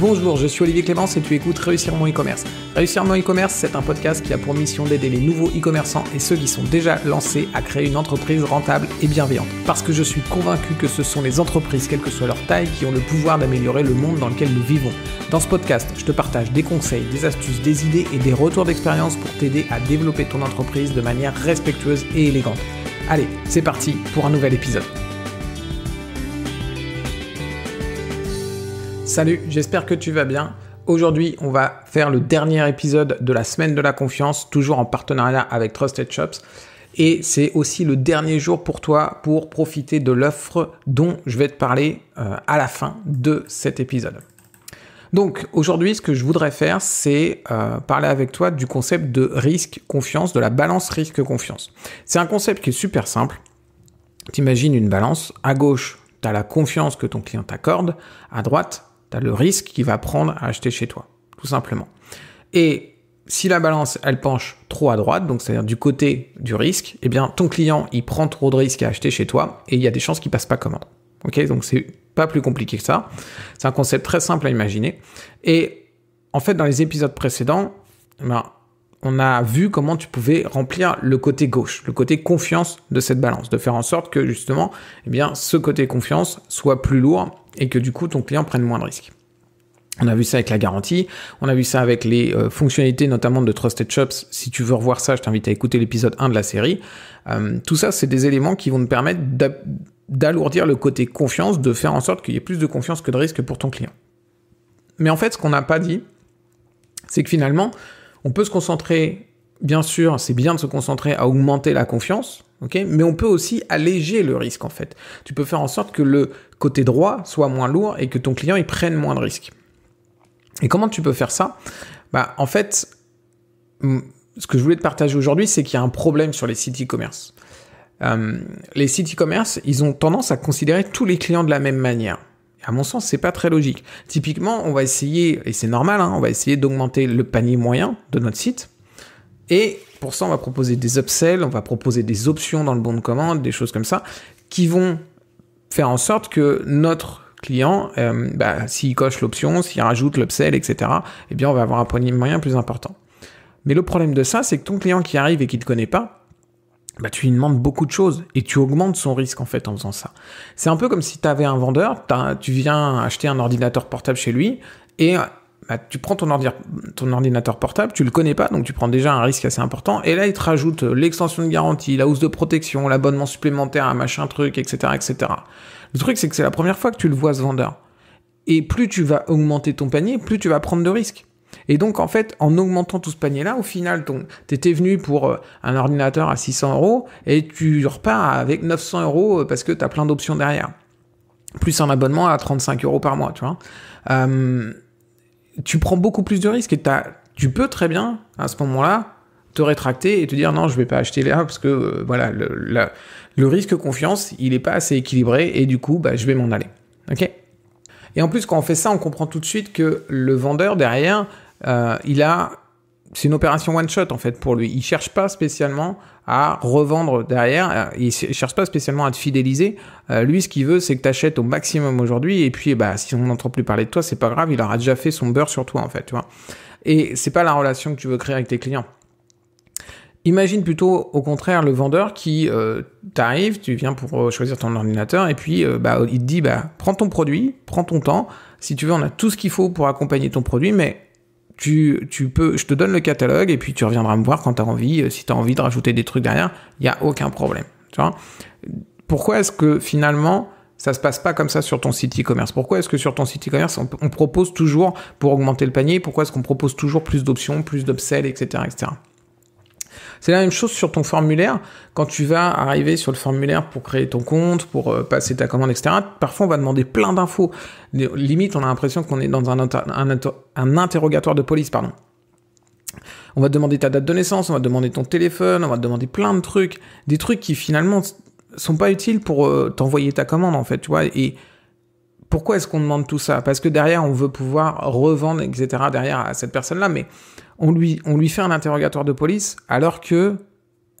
Bonjour, je suis Olivier Clémence et tu écoutes Réussir mon e-commerce. Réussir mon e-commerce, c'est un podcast qui a pour mission d'aider les nouveaux e-commerçants et ceux qui sont déjà lancés à créer une entreprise rentable et bienveillante. Parce que je suis convaincu que ce sont les entreprises, quelle que soit leur taille, qui ont le pouvoir d'améliorer le monde dans lequel nous vivons. Dans ce podcast, je te partage des conseils, des astuces, des idées et des retours d'expérience pour t'aider à développer ton entreprise de manière respectueuse et élégante. Allez, c'est parti pour un nouvel épisode. Salut, j'espère que tu vas bien. Aujourd'hui, on va faire le dernier épisode de la semaine de la confiance, toujours en partenariat avec Trusted Shops. Et c'est aussi le dernier jour pour toi pour profiter de l'offre dont je vais te parler euh, à la fin de cet épisode. Donc aujourd'hui, ce que je voudrais faire, c'est euh, parler avec toi du concept de risque-confiance, de la balance risque-confiance. C'est un concept qui est super simple. T'imagines une balance. À gauche, tu as la confiance que ton client t'accorde. À droite, tu as le risque qu'il va prendre à acheter chez toi, tout simplement. Et si la balance, elle penche trop à droite, donc c'est-à-dire du côté du risque, eh bien, ton client, il prend trop de risques à acheter chez toi et il y a des chances qu'il passe pas commande. Ok, donc c'est pas plus compliqué que ça. C'est un concept très simple à imaginer. Et en fait, dans les épisodes précédents, eh ben, on a vu comment tu pouvais remplir le côté gauche, le côté confiance de cette balance, de faire en sorte que justement, eh bien, ce côté confiance soit plus lourd et que du coup ton client prenne moins de risques. On a vu ça avec la garantie, on a vu ça avec les euh, fonctionnalités notamment de Trusted Shops. Si tu veux revoir ça, je t'invite à écouter l'épisode 1 de la série. Euh, tout ça, c'est des éléments qui vont te permettre d'alourdir le côté confiance, de faire en sorte qu'il y ait plus de confiance que de risque pour ton client. Mais en fait, ce qu'on n'a pas dit, c'est que finalement, on peut se concentrer bien sûr, c'est bien de se concentrer à augmenter la confiance, mais on peut aussi alléger le risque en fait. Tu peux faire en sorte que le côté droit soit moins lourd et que ton client il prenne moins de risques. Et comment tu peux faire ça Bah en fait, ce que je voulais te partager aujourd'hui, c'est qu'il y a un problème sur les sites e-commerce. Hum, les sites e-commerce, ils ont tendance à considérer tous les clients de la même manière. À mon sens, c'est pas très logique. Typiquement, on va essayer, et c'est normal, hein, on va essayer d'augmenter le panier moyen de notre site et pour ça, on va proposer des upsells, on va proposer des options dans le bon de commande, des choses comme ça, qui vont faire en sorte que notre client, euh, bah, s'il coche l'option, s'il rajoute l'upsell, etc., eh bien, on va avoir un poignet moyen plus important. Mais le problème de ça, c'est que ton client qui arrive et qui ne te connaît pas, bah, tu lui demandes beaucoup de choses et tu augmentes son risque en fait en faisant ça. C'est un peu comme si tu avais un vendeur, tu viens acheter un ordinateur portable chez lui et bah, tu prends ton, ordi ton, ordinateur portable, tu le connais pas, donc tu prends déjà un risque assez important. Et là, il te rajoute euh, l'extension de garantie, la hausse de protection, l'abonnement supplémentaire un machin truc, etc., etc. Le truc, c'est que c'est la première fois que tu le vois ce vendeur. Et plus tu vas augmenter ton panier, plus tu vas prendre de risques. Et donc, en fait, en augmentant tout ce panier-là, au final, tu étais venu pour euh, un ordinateur à 600 euros et tu repars avec 900 euros euh, parce que tu as plein d'options derrière. Plus un abonnement à 35 euros par mois, tu vois tu prends beaucoup plus de risques et tu peux très bien, à ce moment-là, te rétracter et te dire non, je vais pas acheter là parce que euh, voilà, le, le, risque confiance, il n'est pas assez équilibré et du coup, bah, je vais m'en aller. Ok Et en plus, quand on fait ça, on comprend tout de suite que le vendeur derrière, euh, il a c'est une opération one shot en fait pour lui. Il cherche pas spécialement à revendre derrière, euh, il cherche pas spécialement à te fidéliser. Euh, lui, ce qu'il veut, c'est que tu achètes au maximum aujourd'hui et puis bah si on n'entend plus parler de toi, c'est pas grave, il aura déjà fait son beurre sur toi en fait, tu vois. Et c'est pas la relation que tu veux créer avec tes clients. Imagine plutôt au contraire le vendeur qui euh, t'arrive, tu viens pour euh, choisir ton ordinateur et puis bah, il te dit bah prends ton produit, prends ton temps, si tu veux on a tout ce qu'il faut pour accompagner ton produit mais tu, tu peux, je te donne le catalogue et puis tu reviendras me voir quand tu as envie, euh, si tu as envie de rajouter des trucs derrière, il n'y a aucun problème. Tu vois Pourquoi est-ce que finalement ça se passe pas comme ça sur ton site e-commerce Pourquoi est-ce que sur ton site e-commerce on, propose toujours pour augmenter le panier Pourquoi est-ce qu'on propose toujours plus d'options, plus d'upsells, etc., etc. C'est la même chose sur ton formulaire. Quand tu vas arriver sur le formulaire pour créer ton compte, pour euh, passer ta commande, etc., parfois on va demander plein d'infos. Limite, on a l'impression qu'on est dans un, interrogatoire de police, pardon. On va demander ta date de naissance, on va te demander ton téléphone, on va te demander plein de trucs, des trucs qui finalement sont pas utiles pour euh, t'envoyer ta commande en fait, tu vois. Et pourquoi est-ce qu'on demande tout ça Parce que derrière, on veut pouvoir revendre, etc. Derrière à cette personne-là, mais on lui, fait un interrogatoire de police alors que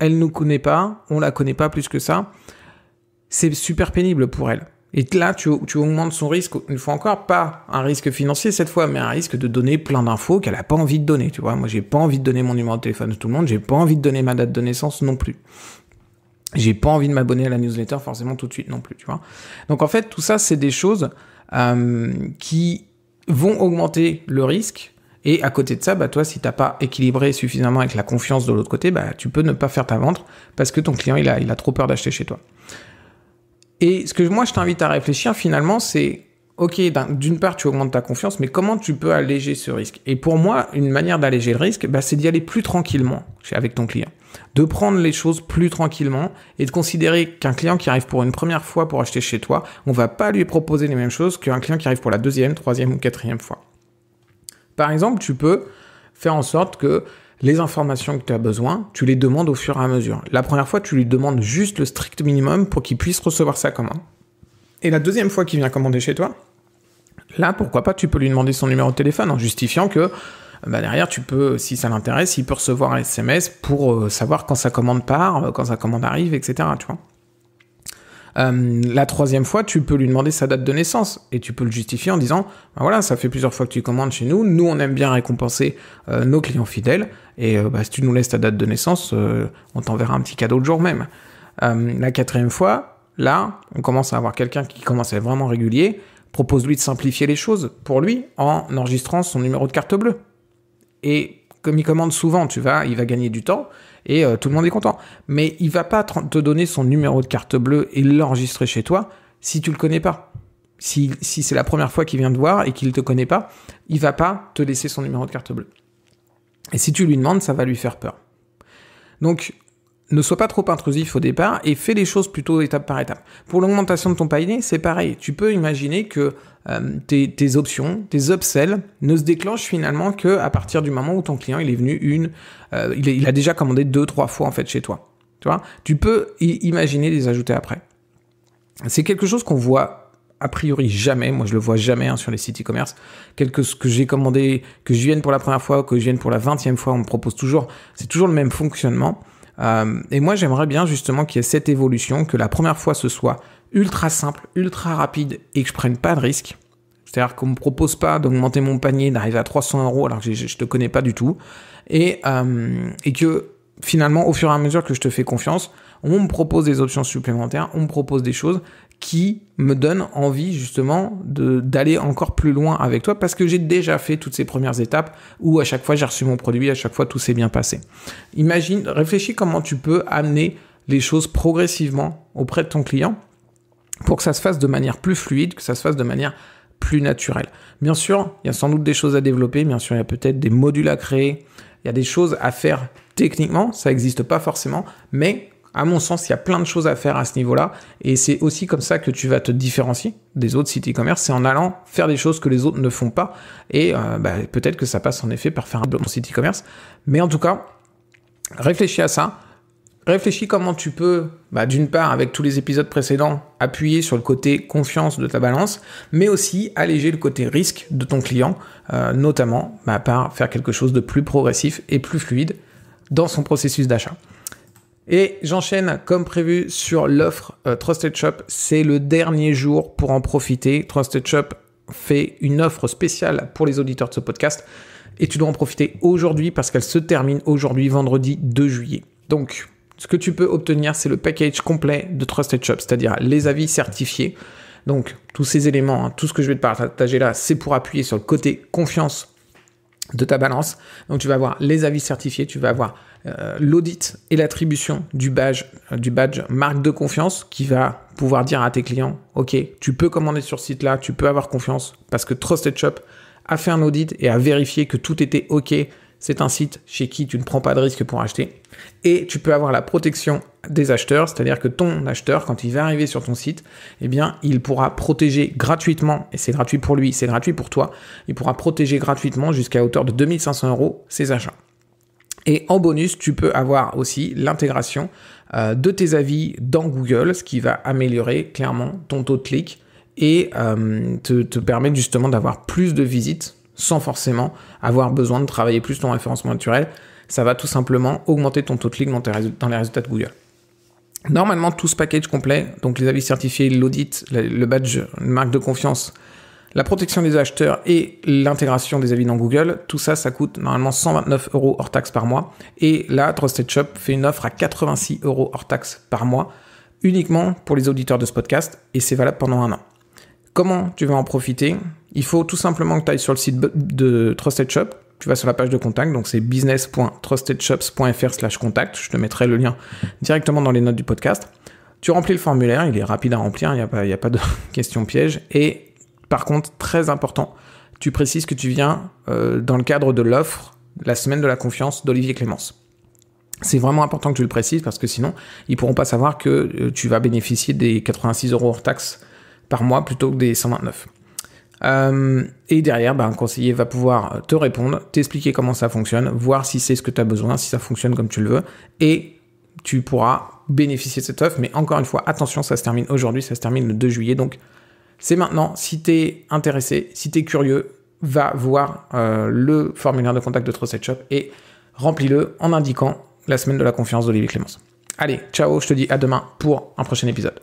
elle nous connaît pas, on la connaît pas plus que ça. C'est super pénible pour elle. Et là, tu, augmentes son risque, une fois encore, pas un risque financier cette fois, mais un risque de donner plein d'infos qu'elle n'a pas envie de donner. Tu vois, moi, j'ai pas envie de donner mon numéro de téléphone à tout le monde, j'ai pas envie de donner ma date de naissance non plus. J'ai pas envie de m'abonner à la newsletter forcément tout de suite non plus, tu vois. Donc en fait, tout ça, c'est des choses euh, qui vont augmenter le risque et à côté de ça, bah toi, si t'as pas équilibré suffisamment avec la confiance de l'autre côté, bah tu peux ne pas faire ta vente parce que ton client il a, il a trop peur d'acheter chez toi. Et ce que moi je t'invite à réfléchir finalement, c'est ok, d'une part tu augmentes ta confiance, mais comment tu peux alléger ce risque Et pour moi, une manière d'alléger le risque, bah, c'est d'y aller plus tranquillement avec ton client, de prendre les choses plus tranquillement et de considérer qu'un client qui arrive pour une première fois pour acheter chez toi, on va pas lui proposer les mêmes choses qu'un client qui arrive pour la deuxième, troisième ou quatrième fois. Par exemple, tu peux faire en sorte que les informations que tu as besoin, tu les demandes au fur et à mesure. La première fois, tu lui demandes juste le strict minimum pour qu'il puisse recevoir sa commande. Et la deuxième fois qu'il vient commander chez toi, là, pourquoi pas, tu peux lui demander son numéro de téléphone en justifiant que bah, derrière, tu peux, si ça l'intéresse, il peut recevoir un SMS pour euh, savoir quand sa commande part, euh, quand sa commande arrive, etc. Tu vois. Euh, la troisième fois, tu peux lui demander sa date de naissance et tu peux le justifier en disant, ben voilà, ça fait plusieurs fois que tu commandes chez nous, nous on aime bien récompenser euh, nos clients fidèles et euh, bah, si tu nous laisses ta date de naissance, on t'enverra un petit cadeau le jour même. la quatrième fois, là, on commence à avoir quelqu'un qui commence à être vraiment régulier, propose-lui de simplifier les choses pour lui en enregistrant son numéro de carte bleue. Et comme il commande souvent, tu vas, il va gagner du temps, et euh, tout le monde est content. Mais il va pas te donner son numéro de carte bleue et l'enregistrer chez toi si tu le connais pas. Si, si c'est la première fois qu'il vient te voir et qu'il te connaît pas, il va pas te laisser son numéro de carte bleue. Et si tu lui demandes, ça va lui faire peur. Donc ne sois pas trop intrusif au départ et fais les choses plutôt étape par étape. Pour l'augmentation de ton panier, c'est pareil. Tu peux imaginer que euh, tes, options, tes upsells ne se déclenchent finalement que à partir du moment où ton client il est venu une, euh, il, a déjà commandé deux, trois fois en fait chez toi. Tu vois, tu peux imaginer les ajouter après. C'est quelque chose qu'on voit a priori jamais, moi je le vois jamais hein, sur les sites e-commerce, quelque ce que j'ai commandé, que je vienne pour la première fois, ou que je vienne pour la vingtième fois, on me propose toujours, c'est toujours le même fonctionnement. Euh, et moi, j'aimerais bien justement qu'il y ait cette évolution, que la première fois ce soit ultra simple, ultra rapide et que je prenne pas de risque. C'est-à-dire qu'on me propose pas d'augmenter mon panier, d'arriver à 300 euros alors que je, ne te connais pas du tout. Et, euh, et que finalement, au fur et à mesure que je te fais confiance, on me propose des options supplémentaires, on me propose des choses qui me donnent envie justement d'aller encore plus loin avec toi parce que j'ai déjà fait toutes ces premières étapes où à chaque fois j'ai reçu mon produit, à chaque fois tout s'est bien passé. Imagine, réfléchis comment tu peux amener les choses progressivement auprès de ton client pour que ça se fasse de manière plus fluide, que ça se fasse de manière plus naturelle. Bien sûr, il y a sans doute des choses à développer, bien sûr, il y a peut-être des modules à créer, il y a des choses à faire techniquement, ça n'existe pas forcément, mais à mon sens, il y a plein de choses à faire à ce niveau-là. Et c'est aussi comme ça que tu vas te différencier des autres sites e-commerce. C'est en allant faire des choses que les autres ne font pas. Et euh, bah, peut-être que ça passe en effet par faire un bon site e-commerce. Mais en tout cas, réfléchis à ça réfléchis comment tu peux, bah, d'une part, avec tous les épisodes précédents, appuyer sur le côté confiance de ta balance, mais aussi alléger le côté risque de ton client, euh, notamment bah, par faire quelque chose de plus progressif et plus fluide dans son processus d'achat. Et j'enchaîne comme prévu sur l'offre euh, Trusted Shop. C'est le dernier jour pour en profiter. Trusted Shop fait une offre spéciale pour les auditeurs de ce podcast. Et tu dois en profiter aujourd'hui parce qu'elle se termine aujourd'hui, vendredi 2 juillet. Donc, ce que tu peux obtenir, c'est le package complet de Trusted Shop, c'est-à-dire les avis certifiés. Donc, tous ces éléments, hein, tout ce que je vais te partager là, c'est pour appuyer sur le côté confiance de ta balance. Donc, tu vas avoir les avis certifiés, tu vas avoir euh, l'audit et l'attribution du badge, euh, du badge marque de confiance qui va pouvoir dire à tes clients, OK, tu peux commander sur ce site-là, tu peux avoir confiance parce que Trusted Shop a fait un audit et a vérifié que tout était OK c'est un site chez qui tu ne prends pas de risque pour acheter et tu peux avoir la protection des acheteurs, c'est-à-dire que ton acheteur, quand il va arriver sur ton site, eh bien, il pourra protéger gratuitement, et c'est gratuit pour lui, c'est gratuit pour toi, il pourra protéger gratuitement jusqu'à hauteur de 2500 euros ses achats. Et en bonus, tu peux avoir aussi l'intégration euh, de tes avis dans Google, ce qui va améliorer clairement ton taux de clic et euh, te permettre justement d'avoir plus de visites sans forcément avoir besoin de travailler plus ton référencement naturel. Ça va tout simplement augmenter ton taux de clic dans, les résultats de Google. Normalement, tout ce package complet, donc les avis certifiés, l'audit, le badge, une marque de confiance, la protection des acheteurs et l'intégration des avis dans Google, tout ça, ça coûte normalement 129 euros hors taxe par mois. Et là, Trusted Shop fait une offre à 86 euros hors taxe par mois, uniquement pour les auditeurs de ce podcast, et c'est valable pendant un an. Comment tu vas en profiter il faut tout simplement que tu ailles sur le site de Trusted Shop. Tu vas sur la page de contact, donc c'est business.trustedshops.fr slash contact. Je te mettrai le lien directement dans les notes du podcast. Tu remplis le formulaire, il est rapide à remplir, il n'y a, pas, de question piège. Et par contre, très important, tu précises que tu viens euh, dans le cadre de l'offre la semaine de la confiance d'Olivier Clémence. C'est vraiment important que tu le précises parce que sinon, ils pourront pas savoir que euh, tu vas bénéficier des 86 euros hors taxes par mois plutôt que des 129. Euh, et derrière, ben, un conseiller va pouvoir euh, te répondre, t'expliquer comment ça fonctionne, voir si c'est ce que tu as besoin, si ça fonctionne comme tu le veux, et tu pourras bénéficier de cette offre. Mais encore une fois, attention, ça se termine aujourd'hui, ça se termine le 2 juillet. Donc c'est maintenant, si tu es intéressé, si tu es curieux, va voir euh, le formulaire de contact de Trosset Shop et remplis-le en indiquant la semaine de la confiance d'Olivier Clémence. Allez, ciao, je te dis à demain pour un prochain épisode.